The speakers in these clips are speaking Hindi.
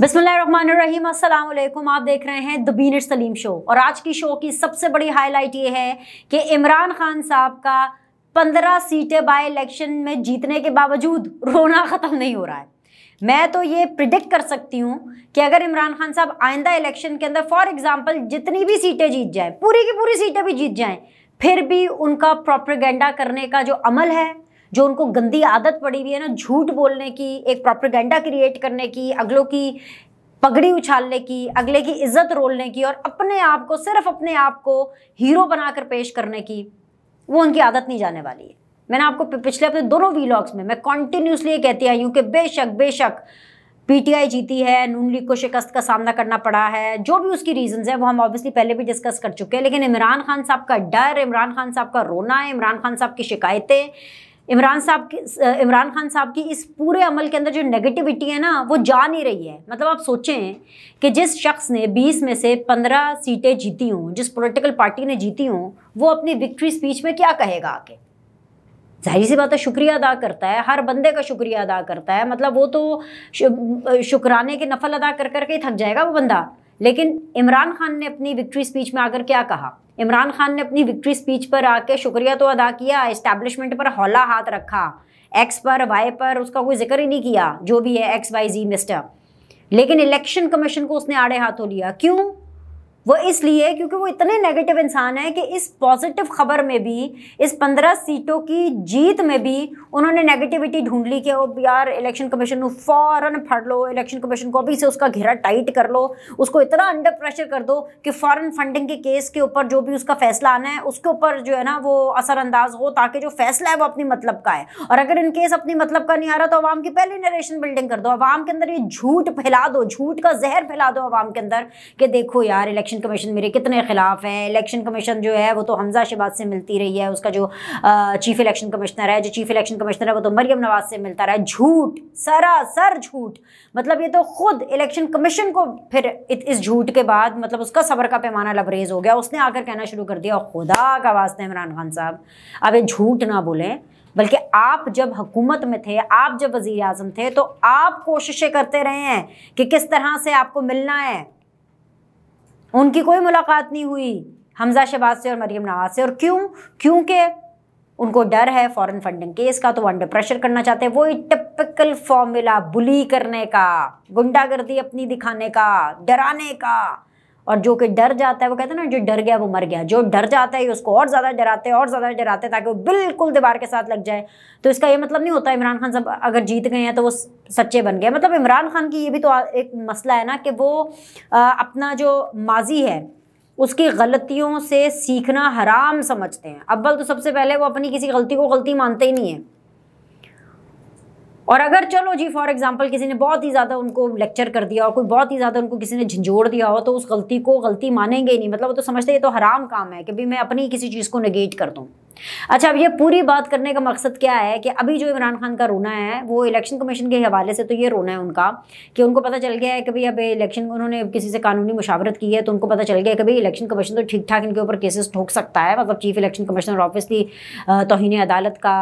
बिस्मिल्लाहिर्रहमानिर्रहीम अस्सलाम वालेकुम आप देख रहे हैं द सलीम शो और आज की शो की सबसे बड़ी हाईलाइट ये है कि इमरान खान साहब का पंद्रह सीटें बाय इलेक्शन में जीतने के बावजूद रोना ख़त्म नहीं हो रहा है मैं तो ये प्रिडिक्ट कर सकती हूँ कि अगर इमरान खान साहब आइंदा इलेक्शन के अंदर फॉर एग्जाम्पल जितनी भी सीटें जीत जाएँ पूरी की पूरी सीटें भी जीत जाएँ फिर भी उनका प्रोपेगेंडा करने का जो अमल है जो उनको गंदी आदत पड़ी हुई है ना झूठ बोलने की एक प्रॉपरगेंडा क्रिएट करने की अगलों की पगड़ी उछालने की अगले की इज्जत रोलने की और अपने आप को सिर्फ अपने आप को हीरो बनाकर पेश करने की वो उनकी आदत नहीं जाने वाली है मैंने आपको पिछले अपने दोनों वीलॉग्स में मैं कॉन्टिन्यूसली ये कहती आई हूँ कि बेशक बेशक पीटीआई जीती है नून लीग को शिकस्त का सामना करना पड़ा है जो भी उसकी रीजंस है वो हम ऑब्वियसली पहले भी डिस्कस कर चुके हैं लेकिन इमरान खान साहब का डर इमरान खान साहब का रोना इमरान खान साहब की शिकायतें इमरान साहब की इमरान खान साहब की इस पूरे अमल के अंदर जो नेगेटिविटी है ना वो जा नहीं रही है मतलब आप सोचें कि जिस शख्स ने 20 में से 15 सीटें जीती हों जिस पॉलिटिकल पार्टी ने जीती हों वो अपनी विक्ट्री स्पीच में क्या कहेगा आके जाहिर सी बात है शुक्रिया अदा करता है हर बंदे का शुक्रिया अदा करता है मतलब वो तो शुक्राने के नफल अदा कर करके ही थक जाएगा वो बंदा लेकिन इमरान खान ने अपनी विक्ट्री स्पीच में आकर क्या कहा इमरान खान ने अपनी विक्ट्री स्पीच पर आके शुक्रिया तो अदा किया इस्टेब्लिशमेंट पर हौला हाथ रखा एक्स पर वाई पर उसका कोई जिक्र ही नहीं किया जो भी है एक्स वाई जी मिस्टर लेकिन इलेक्शन कमीशन को उसने आड़े हाथों लिया क्यों वो इसलिए क्योंकि वो इतने नेगेटिव इंसान हैं कि इस पॉजिटिव खबर में भी इस पंद्रह सीटों की जीत में भी उन्होंने नेगेटिविटी ढूंढ ली कि अब यार इलेक्शन कमीशन फ़ौरन फड़ लो इलेक्शन कमीशन को अभी से उसका घेरा टाइट कर लो उसको इतना अंडर प्रेशर कर दो कि फॉरन फंडिंग के केस के ऊपर जो भी उसका फैसला आना है उसके ऊपर जो है ना वो असरअंदाज हो ताकि जो फैसला है वो अपनी मतलब का है और अगर इन केस मतलब का नहीं आ रहा तो आवाम की पहले नरेशन बिल्डिंग कर दो आवाम के अंदर ये झूठ फैला दो झूठ का जहर फैला दो आवाम के अंदर कि देखो यार इलेक्शन इलेक्शन कमीशन मेरे कितने ख़िलाफ़ हैं इलेक्शन कमीशन जो है वो तो हमजा शहबाज से मिलती रही है उसका जो चीफ़ इलेक्शन कमिश्नर है जो चीफ़ इलेक्शन कमिश्नर है वो तो मरियम नवाज से मिलता रहा है झूठ सरासर झूठ मतलब ये तो खुद इलेक्शन कमीशन को फिर इस झूठ के बाद मतलब उसका सबर का पैमाना लबरेज हो गया उसने आकर कहना शुरू कर दिया खुदा का वास्ता इमरान खान साहब अब ये झूठ ना बोलें बल्कि आप जब हुकूमत में थे आप जब वज़ी अजम थे तो आप कोशिशें करते रहे हैं कि किस तरह से आपको मिलना है उनकी कोई मुलाकात नहीं हुई हमजा शहबाज से और मरीम नवाज से और क्यों क्योंकि उनको डर है फॉरेन फंडिंग केस का तो वो अंडर प्रेशर करना चाहते हैं वही टिपिकल फॉर्मूला बुली करने का गुंडागर्दी अपनी दिखाने का डराने का और जो कि डर जाता है वो कहते हैं ना जो डर गया वो मर गया जो डर जाता है उसको और ज़्यादा डराते हैं और ज़्यादा डराते ताकि वो बिल्कुल दीवार के साथ लग जाए तो इसका ये मतलब नहीं होता इमरान खान सब अगर जीत गए हैं तो वो सच्चे बन गए मतलब इमरान खान की ये भी तो एक मसला है ना कि वो अपना जो माजी है उसकी गलतियों से सीखना हराम समझते हैं अव्वल तो सबसे पहले वो अपनी किसी गलती को गलती मानते ही नहीं है और अगर चलो जी फॉर एग्जाम्पल किसी ने बहुत ही ज़्यादा उनको लेक्चर कर दिया और कोई बहुत ही ज़्यादा उनको किसी ने झंझोड़ दिया हो तो उस गलती को गलती मानेंगे ही नहीं मतलब वो तो समझते ये तो हराम काम है कि भाई मैं अपनी किसी चीज़ को निगेट कर दूँ अच्छा अब ये पूरी बात करने का मकसद क्या है कि अभी जो इमरान खान का रोना है वो इलेक्शन कमीशन के हवाले से तो ये रोना है उनका कि उनको पता चल गया है कि भाई अब इलेक्शन उन्होंने किसी से कानूनी मुशावरत की है तो उनको पता चल गया कि भाई इलेक्शन कमीशन तो ठीक ठाक इनके ऊपर केसेस ठोक सकता है मतलब चीफ इलेक्शन कमिश्नर ऑफिस की तोहन अदालत का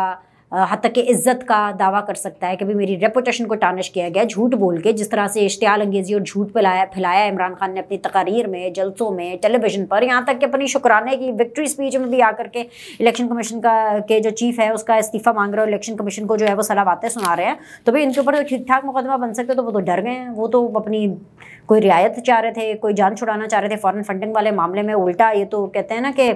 हद तक इज़्ज़त का दावा कर सकता है कि भाई मेरी रेपुटेशन को टानिश किया गया झूठ बोल के जिस तरह से इश्तियाल अंगेज़ी और झूठ फैलाया फैलाया इमरान खान ने अपनी तकारीर में जलसों में टेलीविज़न पर यहाँ तक कि अपनी शुक्राने की विक्ट्री स्पीच में भी आकर के इलेक्शन कमीशन का के जो चीफ़ है उसका इस्तीफ़ा मांग रहे हो इलेक्शन कमीशन को जो है वो सलाह बातें सुना रहे हैं तो भाई इनके ऊपर तो ठीक ठाक मुकदमा बन सकते तो वो तो डर गए हैं वो तो अपनी कोई रियायत चाह रहे थे कोई जान छुड़ाना चाह रहे थे फ़ॉरन फंडिंग वाले मामले में उल्टा ये तो कहते हैं ना कि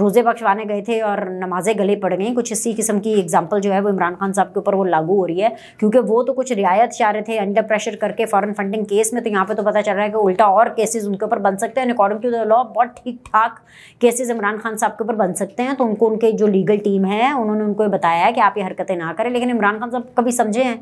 रोज़े बख्शवाने गए थे और नमाजें गले पड़ गई कुछ इसी किस्म की एग्जाम्पल जो है वो इमरान खान साहब के ऊपर वो लागू हो रही है क्योंकि वो तो कुछ रियायत चाह रहे थे अंडर प्रेशर करके फॉरन फंडिंग केस में तो यहाँ पर तो पता चल रहा है कि उल्टा और केसेज उनके ऊपर बन सकते हैं अकॉर्डिंग टू द लॉ बहुत ठीक ठाक केसेज इमरान खान साहब के ऊपर बन सकते हैं तो उनको उनके जो लीगल टीम है उन्होंने उनको बताया है कि आप ये हरकतें ना करें लेकिन इमरान खान साहब कभी समझे हैं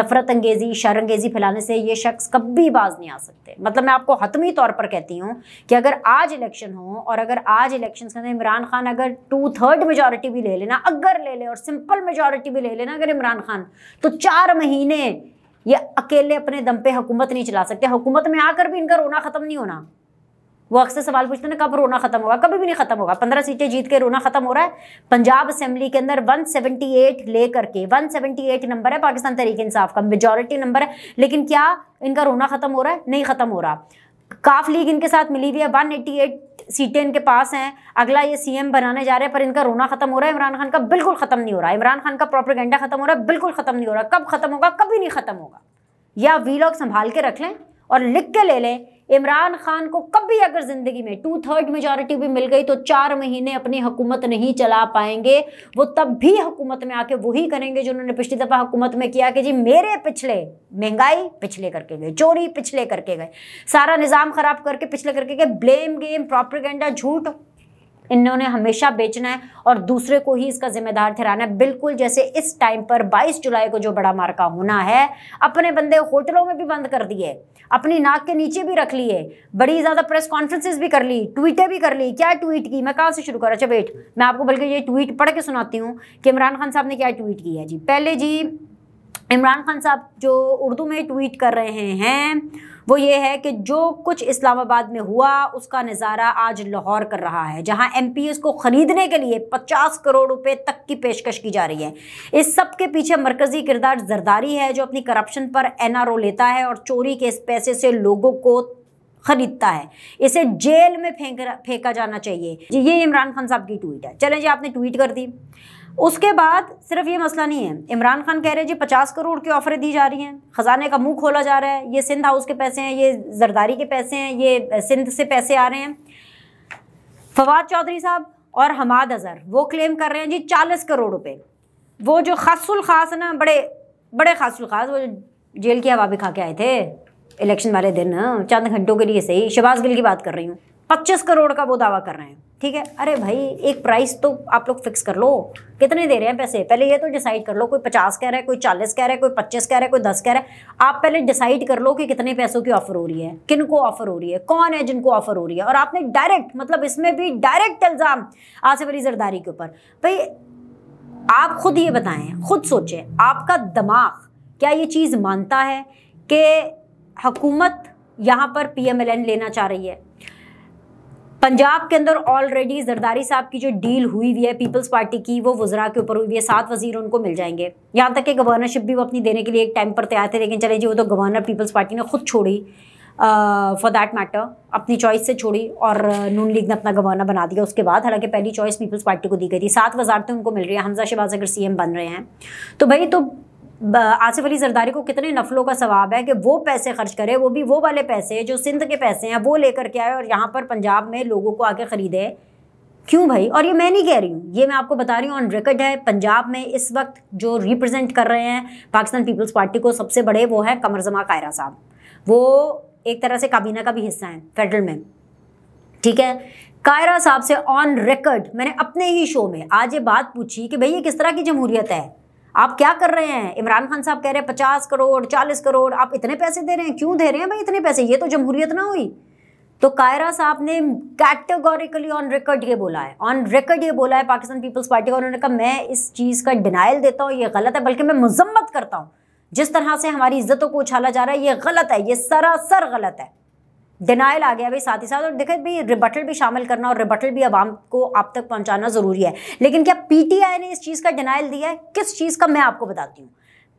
नफरत अंगेज़ी शर अंगेज़ी फैलाने से ये शख्स कभी बाज नहीं आ सकते मतलब मैं आपको हतमी तौर पर कहती हूँ कि अगर आज इलेक्शन हो और अगर आज इलेक्शन के अंदर इमरान खान अगर टू थर्ड मेजोरिटी भी ले लेना अगर ले ले और सिंपल मेजोरिटी भी ले लेना अगर इमरान खान तो चार महीने ये अकेले अपने दम पे हुकूमत नहीं चला सकते हुकूमत में आकर भी इनका रोना ख़त्म नहीं होना वो अक्सर सवाल पूछते हैं कब रोना खत्म होगा कभी भी नहीं खत्म होगा पंद्रह सीटें जीत के रोना खत्म हो रहा है पंजाब असेंबली के अंदर 178 ले करके 178 नंबर है पाकिस्तान तरीके इंसाफ का मेजोरिटी नंबर है लेकिन क्या इनका रोना खत्म हो रहा है नहीं खत्म हो रहा काफ लीग इनके साथ मिली हुई है 188 सीटें इनके पास हैं अगला ये सीएम बनाने जा रहे हैं पर इनका रोना खत्म हो रहा है इमरान खान का बिल्कुल खत्म नहीं हो रहा है इमरान खान का प्रोपेगेंडा खत्म हो रहा है बिल्कुल खत्म नहीं हो रहा कब खत्म होगा कभी नहीं खत्म होगा या वीलॉग संभाल के रख लें और लिख के ले लें इमरान खान को कभी अगर ज़िंदगी में टू थर्ड मेजोरिटी भी मिल गई तो चार महीने अपनी हुकूमत नहीं चला पाएंगे वो तब भी हुकूमत में आके वही करेंगे जो उन्होंने पिछली दफ़ा हुकूमत में किया कि जी मेरे पिछले महंगाई पिछले करके गए चोरी पिछले करके गए सारा निज़ाम ख़राब करके पिछले करके गए ब्लेम गेम प्रॉपरगेंडा झूठ इन्होंने हमेशा बेचना है और दूसरे को ही इसका जिम्मेदार ठहराना है बिल्कुल जैसे इस टाइम पर 22 जुलाई को जो बड़ा मार्का होना है अपने बंदे होटलों में भी बंद कर दिए अपनी नाक के नीचे भी रख लिए बड़ी ज़्यादा प्रेस कॉन्फ्रेंसेस भी कर ली ट्वीटें भी कर ली क्या ट्वीट की मैं कहाँ से शुरू करा अच्छा वेट मैं आपको बल्कि ये ट्वीट पढ़ के सुनाती हूँ कि इमरान खान साहब ने क्या ट्वीट की है जी पहले जी इमरान खान साहब जो उर्दू में ट्वीट कर रहे हैं वो ये है कि जो कुछ इस्लामाबाद में हुआ उसका नज़ारा आज लाहौर कर रहा है जहां एम को ख़रीदने के लिए 50 करोड़ रुपए तक की पेशकश की जा रही है इस सब के पीछे मरकज़ी किरदार जरदारी है जो अपनी करप्शन पर एनआरओ लेता है और चोरी के इस पैसे से लोगों को खरीदता है इसे जेल में फेंक फेंका जाना चाहिए ये इमरान खान साहब की ट्वीट है चलें जी आपने ट्वीट कर दी उसके बाद सिर्फ ये मसला नहीं है इमरान खान कह रहे हैं जी पचास करोड़ की ऑफरें दी जा रही हैं खजाने का मुंह खोला जा रहा है ये सिंध हाउस के पैसे हैं ये जरदारी के पैसे हैं ये सिंध से पैसे आ रहे हैं फवाद चौधरी साहब और हमाद अजहर वो क्लेम कर रहे हैं जी चालीस करोड़ रुपये वो जो खासुल खास ना बड़े बड़े खासुल खास वो जेल की हवा भी खा के आए थे इलेक्शन वाले दिन चंद घंटों के लिए सही शबाज गिल की बात कर रही हूँ पच्चीस करोड़ का वो दावा कर रहे हैं ठीक है अरे भाई एक प्राइस तो आप लोग फिक्स कर लो कितने दे रहे हैं पैसे पहले ये तो डिसाइड कर लो कोई पचास कह रहा है कोई चालीस कह रहा है कोई पच्चीस कह रहा है कोई दस कह रहा है आप पहले डिसाइड कर लो कि कितने पैसों की ऑफर हो रही है किन को ऑफर हो रही है कौन है जिनको ऑफर हो रही है और आपने डायरेक्ट मतलब इसमें भी डायरेक्ट इल्ज़ाम आसिफ अली जरदारी के ऊपर भाई आप खुद ये बताएं खुद सोचें आपका दिमाग क्या ये चीज़ मानता है कि हुकूमत यहाँ पर पी लेना चाह रही है पंजाब के अंदर ऑलरेडी जरदारी साहब की जो डील हुई हुई है पीपल्स पार्टी की वो वजरा के ऊपर हुई हुई है सात वजीर उनको मिल जाएंगे यहाँ तक कि गवर्नरशिप भी वो अपनी देने के लिए एक टाइम पर तैयार थे लेकिन चले जी वो तो गवर्नर पीपल्स पार्टी ने खुद छोड़ी फॉर दैट मैटर अपनी चॉइस से छोड़ी और नून लीग ने अपना गवर्नर बना दिया उसके बाद हालांकि पहली चॉइस पीपल्स पार्टी को दी गई थी सात वजारतें तो उनको मिल रही है हमजा शहबाज अगर सी बन रहे हैं तो भाई तो आसिफ अली जरदारी को कितने नफलों का सवाब है कि वो पैसे खर्च करे वो भी वो वाले पैसे जो सिंध के पैसे हैं वो लेकर के आए और यहाँ पर पंजाब में लोगों को आके ख़रीदे क्यों भाई और ये मैं नहीं कह रही हूँ ये मैं आपको बता रही हूँ ऑन रिकॉर्ड है पंजाब में इस वक्त जो रिप्रेजेंट कर रहे हैं पाकिस्तान पीपल्स पार्टी को सबसे बड़े वो है कमर जमा कायरा साहब वो एक तरह से काबीना का भी हिस्सा है फेडरल में ठीक है कायरा साहब से ऑन रिकॉर्ड मैंने अपने ही शो में आज ये बात पूछी कि भाई ये किस तरह की जमहूरियत है आप क्या कर रहे हैं इमरान खान साहब कह रहे हैं पचास करोड़ चालीस करोड़ आप इतने पैसे दे रहे हैं क्यों दे रहे हैं भाई इतने पैसे ये तो जमहूरियत ना हुई तो कायरा साहब ने कैटेगोरिकली ऑन रिकॉर्ड ये बोला है ऑन रिकॉर्ड ये बोला है पाकिस्तान पीपल्स पार्टी का उन्होंने कहा मैं इस चीज़ का डिनाइल देता हूँ ये गलत है बल्कि मैं मजम्मत करता हूँ जिस तरह से हमारी इज्जतों को उछाला जा रहा है ये गलत है ये सरासर गलत है डिनाइल आ गया भाई साथ ही साथ और देखे भाई रिबटल भी शामिल करना और रिबटल भी आवाम को आप तक पहुंचाना ज़रूरी है लेकिन क्या पीटीआई ने इस चीज़ का डिनाइल दिया है किस चीज़ का मैं आपको बताती हूँ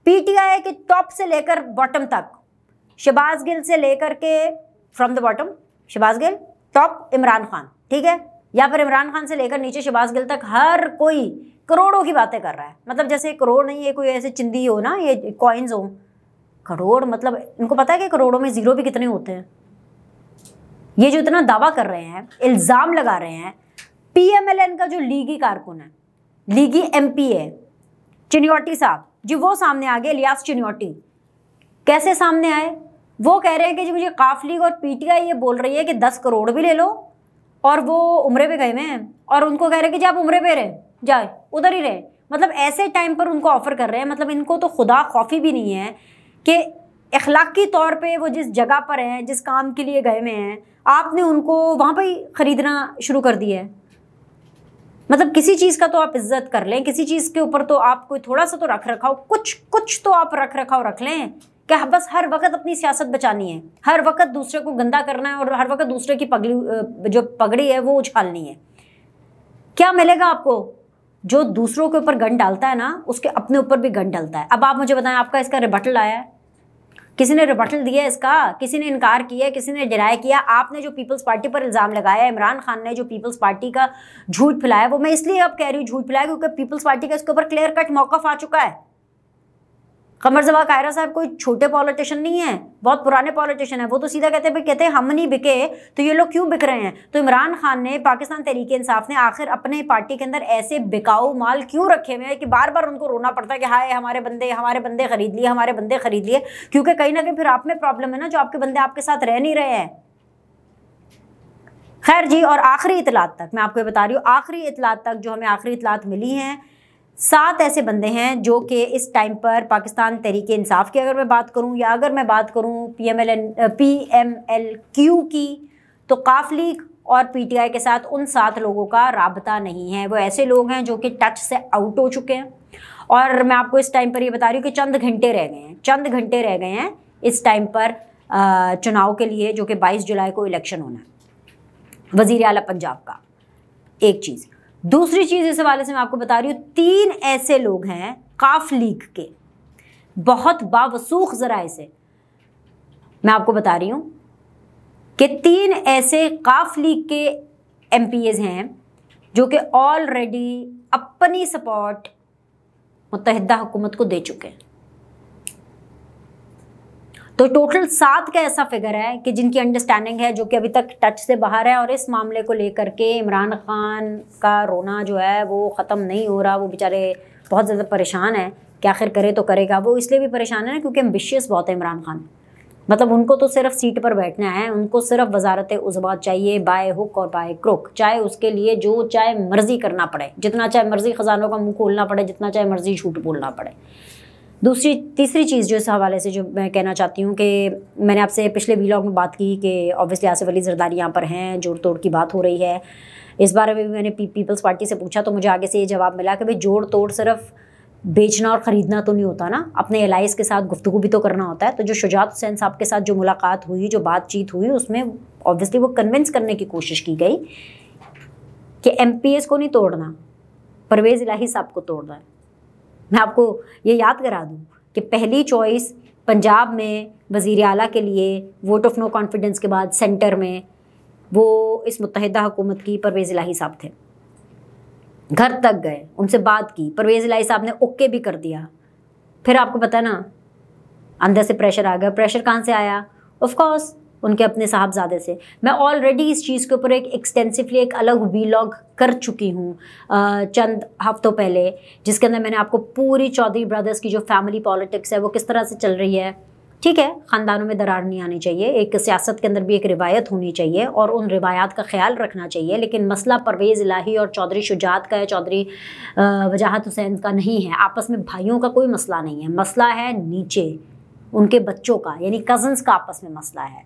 पीटीआई के टॉप से लेकर बॉटम तक शबाज गिल से लेकर के from the bottom Shahbaz Gill top Imran Khan ठीक है या फिर इमरान खान से लेकर नीचे शबाज गिल तक हर कोई करोड़ों की बातें कर रहा है मतलब जैसे करोड़ नहीं ये कोई ऐसे चिंदी हो ना ये कॉइन्स हो करोड़ मतलब इनको पता है कि करोड़ों में ज़ीरो भी कितने होते हैं ये जो इतना दावा कर रहे हैं इल्ज़ाम लगा रहे हैं पीएमएलएन का जो लीगी कारकुन है लीगी एमपी है चिन्योटी साहब जी वो सामने आ गए लियास चिन्योटी कैसे सामने आए वो कह रहे हैं कि जी मुझे काफ लीग और पीटीआई ये बोल रही है कि दस करोड़ भी ले लो और वो उम्र पे गए हुए हैं और उनको कह रहे हैं कि जी आप उम्र पे रहें जाए उधर ही रहे मतलब ऐसे टाइम पर उनको ऑफर कर रहे हैं मतलब इनको तो खुदा खौफी भी नहीं है कि अखलाकी तौर पे वो जिस जगह पर हैं जिस काम के लिए गए हुए हैं आपने उनको वहाँ पर ही ख़रीदना शुरू कर दिया है मतलब किसी चीज़ का तो आप इज्जत कर लें किसी चीज़ के ऊपर तो आप कोई थोड़ा सा तो रख रखाव कुछ कुछ तो आप रख रखाव रख लें क्या हाँ, बस हर वक्त अपनी सियासत बचानी है हर वक्त दूसरे को गंदा करना है और हर वक्त दूसरे की पगड़ी जो पगड़ी है वो उछालनी है क्या मिलेगा आपको जो दूसरों के ऊपर गन डालता है ना उसके अपने ऊपर भी गन डालता है अब आप मुझे बताएं आपका इसका रिबटल आया है किसी ने रिबटल दिया इसका किसी ने इनकार किया किसी ने डिनाई किया आपने जो पीपल्स पार्टी पर इल्ज़ाम लगाया इमरान खान ने जो पीपल्स पार्टी का झूठ फैलाया वो मैं इसलिए अब कह रही हूँ झूठ फैलाया क्योंकि पीपल्स पार्टी का इसके ऊपर क्लियर कट मौक़ आ चुका है कमर जवा कायरा साहब कोई छोटे पॉलिटिशियन नहीं है बहुत पुराने पॉलिटिशियन है वो तो सीधा कहते हैं कहते हैं हम नहीं बिके तो ये लोग क्यों बिक रहे हैं तो इमरान खान ने पाकिस्तान तरीके इंसाफ ने आखिर अपने पार्टी के अंदर ऐसे बिकाऊ माल क्यों रखे हुए हैं कि बार बार उनको रोना पड़ता है कि हाय हमारे बंदे हमारे बंदे खरीद लिए हमारे बंदे खरीद लिए क्योंकि कहीं ना कहीं फिर आप में प्रॉब्लम है ना जो आपके बंदे आपके साथ रह नहीं रहे हैं खैर जी और आखिरी इतलात तक मैं आपको बता रही हूँ आखिरी इतलात तक जो हमें आखिरी इतलात मिली हैं सात ऐसे बंदे हैं जो कि इस टाइम पर पाकिस्तान तहरीक इंसाफ की अगर मैं बात करूं या अगर मैं बात करूं P M L N P M L Q की तो काफ लीग और पीटीआई के साथ उन सात लोगों का रबता नहीं है वो ऐसे लोग हैं जो कि टच से आउट हो चुके हैं और मैं आपको इस टाइम पर ये बता रही हूँ कि चंद घंटे रह गए हैं चंद घंटे रह गए हैं इस टाइम पर चुनाव के लिए जो कि 22 जुलाई को इलेक्शन होना है वज़ी अला पंजाब का एक चीज़ दूसरी चीज़ इस हवाले से मैं आपको बता रही हूँ तीन ऐसे लोग हैं काफ लीग के बहुत बावसूख ज़राए से मैं आपको बता रही हूँ कि तीन ऐसे काफ लीग के एम हैं जो कि ऑलरेडी अपनी सपोर्ट मुतहदा हुकूमत को दे चुके हैं तो टोटल सात का ऐसा फिगर है कि जिनकी अंडरस्टैंडिंग है जो कि अभी तक टच से बाहर है और इस मामले को लेकर के इमरान खान का रोना जो है वो ख़त्म नहीं हो रहा वो बेचारे बहुत ज़्यादा परेशान है कि आखिर करे तो करेगा वो इसलिए भी परेशान है ना क्योंकि एम्बिशियस बहुत है इमरान खान मतलब उनको तो सिर्फ सीट पर बैठना है उनको सिर्फ वजारत उजबा चाहिए बाय हुक और बाय क्रुक चाहे उसके लिए जो चाहे मर्ज़ी करना पड़े जितना चाहे मर्ज़ी ख़जानों का मुंह खोलना पड़े जितना चाहे मर्ज़ी झूठ बोलना पड़े दूसरी तीसरी चीज़ जो इस हवाले से जो मैं कहना चाहती हूँ कि मैंने आपसे पिछले वीलॉग में बात की कि ऑब्वियसली आसिफ अली जरदारी यहाँ पर हैं जोड़ तोड़ की बात हो रही है इस बारे में भी मैंने पी, पीपल्स पार्टी से पूछा तो मुझे आगे से ये जवाब मिला कि भाई जोड़ तोड़ सिर्फ बेचना और ख़रीदना तो नहीं होता ना अपने एलाइस के साथ गुफ्तु भी तो करना होता है तो जो शुजात हुसैन साहब के साथ जो मुलाकात हुई जो बातचीत हुई उसमें ऑब्वियसली वो कन्विंस करने की कोशिश की गई कि एम को नहीं तोड़ना परवेज़ इलाही साहब को तोड़ना है मैं आपको ये याद करा दूँ कि पहली चॉइस पंजाब में वज़ी अला के लिए वोट ऑफ नो कॉन्फिडेंस के बाद सेंटर में वो इस मुतहदा हुकूमत की परवेज़ लाही साहब थे घर तक गए उनसे बात की परवेज़ लाही साहब ने ओके भी कर दिया फिर आपको पता ना अंदर से प्रेशर आ गया प्रेशर कहाँ से आया ऑफ कोर्स उनके अपने साहबजादे से मैं ऑलरेडी इस चीज़ के ऊपर एक एक्सटेंसिवली एक अलग वीलॉग कर चुकी हूँ चंद हफ्तों पहले जिसके अंदर मैंने आपको पूरी चौधरी ब्रदर्स की जो फैमिली पॉलिटिक्स है वो किस तरह से चल रही है ठीक है ख़ानदानों में दरार नहीं आनी चाहिए एक सियासत के अंदर भी एक रिवायत होनी चाहिए और उन रिवायात का ख्याल रखना चाहिए लेकिन मसला परवेज़ इलाही और चौधरी शुजात का है चौधरी वजाहत हुसैन का नहीं है आपस में भाइयों का कोई मसला नहीं है मसला है नीचे उनके बच्चों का यानी कज़न्स का आपस में मसला है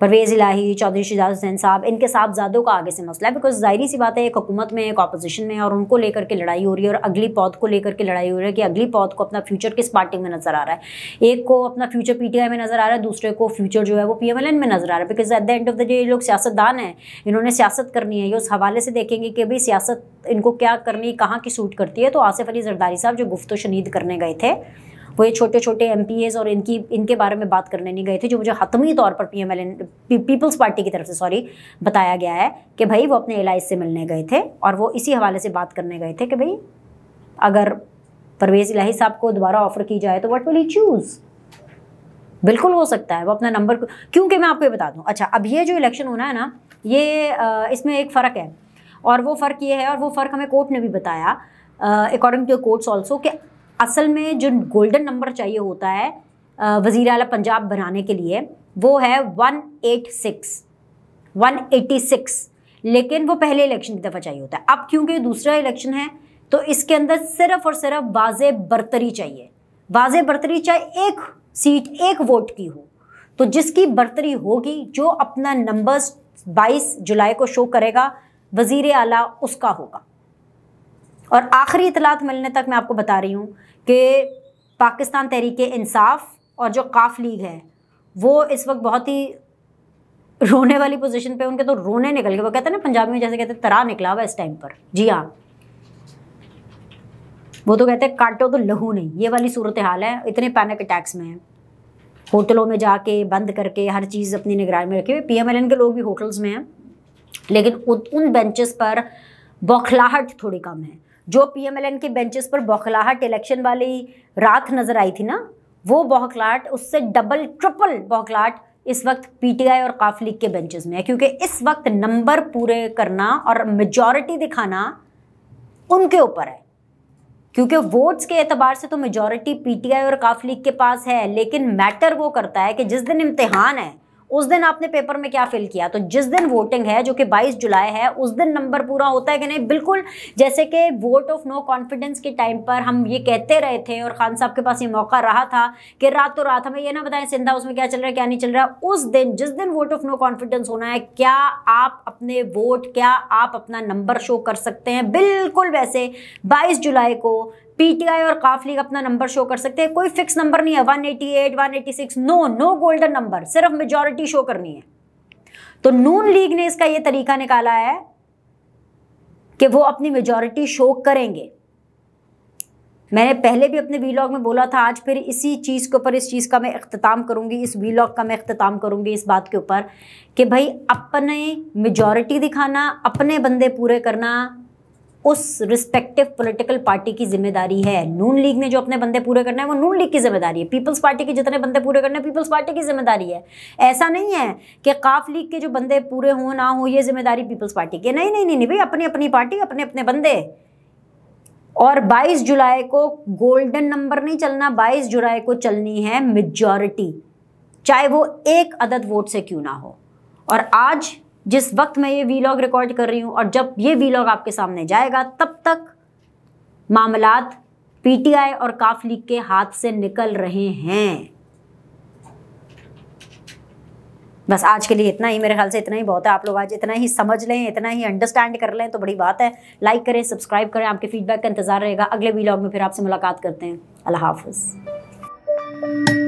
परवेज़ इलाही चौधरी शिजाज हुसैन साहब इनके ज्यादा का आगे से मसला है बिकॉज जाहिर सी बात है एक हुकूमत में एक अपोजिशन में और उनको लेकर के लड़ाई हो रही है और अगली पौध को लेकर के लड़ाई हो रही है कि अगली पौध को अपना फ्यूचर किस पार्टी में नजर आ रहा है एक को अपना फ्यूचर पी में नजर आ रहा है दूसरे को फ्यूचर जो है वो पी में नजर आ रहा है because at the end of the day ये लोग सियासतदान हैं इन्होंने सियासत करनी है ये उस हवाले से देखेंगे कि भाई सियासत इनको क्या करनी कहाँ की सूट करती है तो आसिफ अली जरदारी साहब जो गुफ्त शनीद करने गए थे वो ये छोटे छोटे एम और इनकी इनके बारे में बात करने नहीं गए थे जो मुझे हतमी तौर पर पी पीपल्स पार्टी की तरफ से सॉरी बताया गया है कि भाई वो अपने एलाइज से मिलने गए थे और वो इसी हवाले से बात करने गए थे कि भाई अगर परवेज़ इलाही साहब को दोबारा ऑफ़र की जाए तो वट विल ही चूज़ बिल्कुल हो सकता है वो अपना नंबर क्योंकि मैं आपको ये बता दूँ अच्छा अब ये जो इलेक्शन होना है ना ये इसमें एक फ़र्क है और वो फ़र्क ये है और वो फ़र्क हमें कोर्ट ने भी बताया अकॉर्डिंग टू कोर्ट्स ऑल्सो कि असल में जो गोल्डन नंबर चाहिए होता है वज़ी अला पंजाब बनाने के लिए वो है one eight six one eighty six लेकिन वो पहले इलेक्शन की दफ़ा चाहिए होता है अब क्योंकि दूसरा इलेक्शन है तो इसके अंदर सिर्फ और सिर्फ वाज बरतरी चाहिए वाज बरतरी चाहे एक सीट एक वोट की हो तो जिसकी बरतरी होगी जो अपना नंबर्स 22 जुलाई को शो करेगा वज़ी अला उसका होगा और आखिरी इतलात मिलने तक मैं आपको बता रही हूँ कि पाकिस्तान तहरीक इंसाफ और जो काफ लीग है वो इस वक्त बहुत ही रोने वाली पोजीशन पे उनके तो रोने निकल गए वो कहते हैं ना पंजाबी में जैसे कहते हैं तरा निकला हुआ इस टाइम पर जी हाँ वो तो कहते हैं काटो तो लहू नहीं ये वाली सूरत हाल है इतने पैनिक अटैक्स में है होटलों में जाके बंद करके हर चीज़ अपनी निगरानी में रखी हुई पी के लोग भी होटल्स में हैं लेकिन उन बेंचेस पर बौखलाहट थोड़ी कम है जो पीएमएलएन के बेंचेस पर बौखलाहट इलेक्शन वाली रात नज़र आई थी ना वो बौखलाहट उससे डबल ट्रिपल बौखलाहट इस वक्त पीटीआई और काफ लीग के बेंचेस में है क्योंकि इस वक्त नंबर पूरे करना और मेजॉरिटी दिखाना उनके ऊपर है क्योंकि वोट्स के एतबार से तो मेजॉरिटी पीटीआई और काफ लीग के पास है लेकिन मैटर वो करता है कि जिस दिन इम्तिहान है उस दिन आपने पेपर में क्या फिल किया तो जिस दिन वोटिंग है जो कि 22 जुलाई है उस दिन नंबर पूरा होता है कि नहीं बिल्कुल जैसे कि वोट ऑफ नो कॉन्फिडेंस के टाइम पर हम ये कहते रहे थे और खान साहब के पास ये मौका रहा था कि रात तो रात हमें ये ना बताएं सिंधा उसमें क्या चल रहा है क्या नहीं चल रहा उस दिन जिस दिन वोट ऑफ नो कॉन्फिडेंस होना है क्या आप अपने वोट क्या आप अपना नंबर शो कर सकते हैं बिल्कुल वैसे बाईस जुलाई को पीटीआई और काफ लीग अपना नंबर शो कर सकते हैं कोई फिक्स नंबर नहीं है 188, 186 नो नो गोल्डन नंबर सिर्फ मेजोरिटी शो करनी है तो नून लीग ने इसका यह तरीका निकाला है कि वो अपनी मेजोरिटी शो करेंगे मैंने पहले भी अपने वीलॉग में बोला था आज फिर इसी चीज़ के ऊपर इस चीज़ का मैं अख्ताम करूंगी इस वीलॉग का मैं अख्ताम करूंगी इस बात के ऊपर कि भाई अपने मेजॉरिटी दिखाना अपने बंदे पूरे करना उस रिस्पेक्टिव पॉलिटिकल पार्टी की जिम्मेदारी है नून लीग ने जो अपने बंदे पूरे करने हैं वो नून लीग की जिम्मेदारी है पीपल्स पार्टी के जितने बंदे पूरे करने हैं पीपल्स पार्टी की जिम्मेदारी है ऐसा नहीं है कि काफ लीग के जो बंदे पूरे हों ना हो ये जिम्मेदारी पीपल्स पार्टी की नहीं नहीं नहीं नहीं भाई अपनी अपनी पार्टी अपने अपने बंदे और 22 जुलाई को गोल्डन नंबर नहीं चलना 22 जुलाई को चलनी है मेजॉरिटी चाहे वो एक अदद वोट से क्यों ना हो और आज जिस वक्त मैं ये वीलॉग रिकॉर्ड कर रही हूँ और जब ये वीलॉग आपके सामने जाएगा तब तक मामलात पीटीआई और काफ लीग के हाथ से निकल रहे हैं बस आज के लिए इतना ही मेरे ख्याल से इतना ही बहुत है आप लोग आज इतना ही समझ लें इतना ही अंडरस्टैंड कर लें तो बड़ी बात है लाइक करें सब्सक्राइब करें आपके फीडबैक का इंतजार रहेगा अगले वीलॉग में फिर आपसे मुलाकात करते हैं अल्लाह हाफिज़